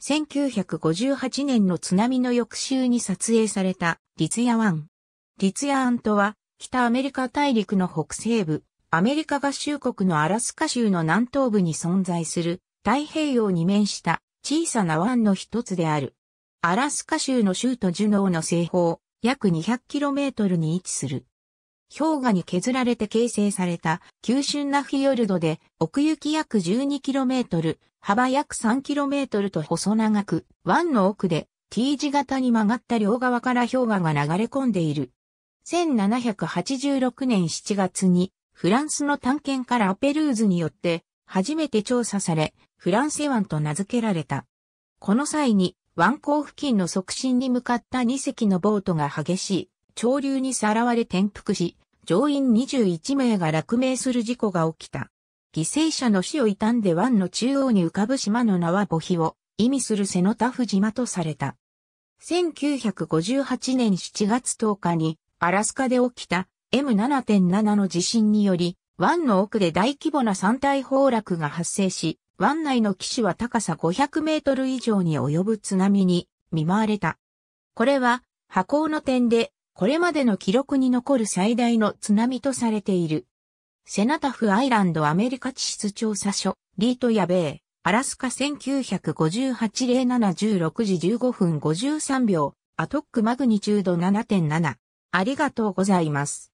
1958年の津波の翌週に撮影されたリツヤ湾。リツヤ湾とは北アメリカ大陸の北西部、アメリカ合衆国のアラスカ州の南東部に存在する太平洋に面した小さな湾の一つである。アラスカ州の州都ジュノーの西方、約 200km に位置する。氷河に削られて形成された急峻なフィヨルドで奥行き約 12km、幅約 3km と細長く、湾の奥で T 字型に曲がった両側から氷河が流れ込んでいる。1786年7月にフランスの探検からアペルーズによって初めて調査され、フランセ湾と名付けられた。この際に湾口付近の促進に向かった2隻のボートが激しい潮流にさらわれ転覆し、乗員21名が落命する事故が起きた。犠牲者の死を悼んで湾の中央に浮かぶ島の名は母碑を意味するセノタフ島とされた。1958年7月10日にアラスカで起きた M7.7 の地震により、湾の奥で大規模な山体崩落が発生し、湾内の岸は高さ500メートル以上に及ぶ津波に見舞われた。これは、波高の点でこれまでの記録に残る最大の津波とされている。セナタフアイランドアメリカ地質調査所、リートヤベー、アラスカ1958-07-16時15分53秒、アトックマグニチュード7.7。ありがとうございます。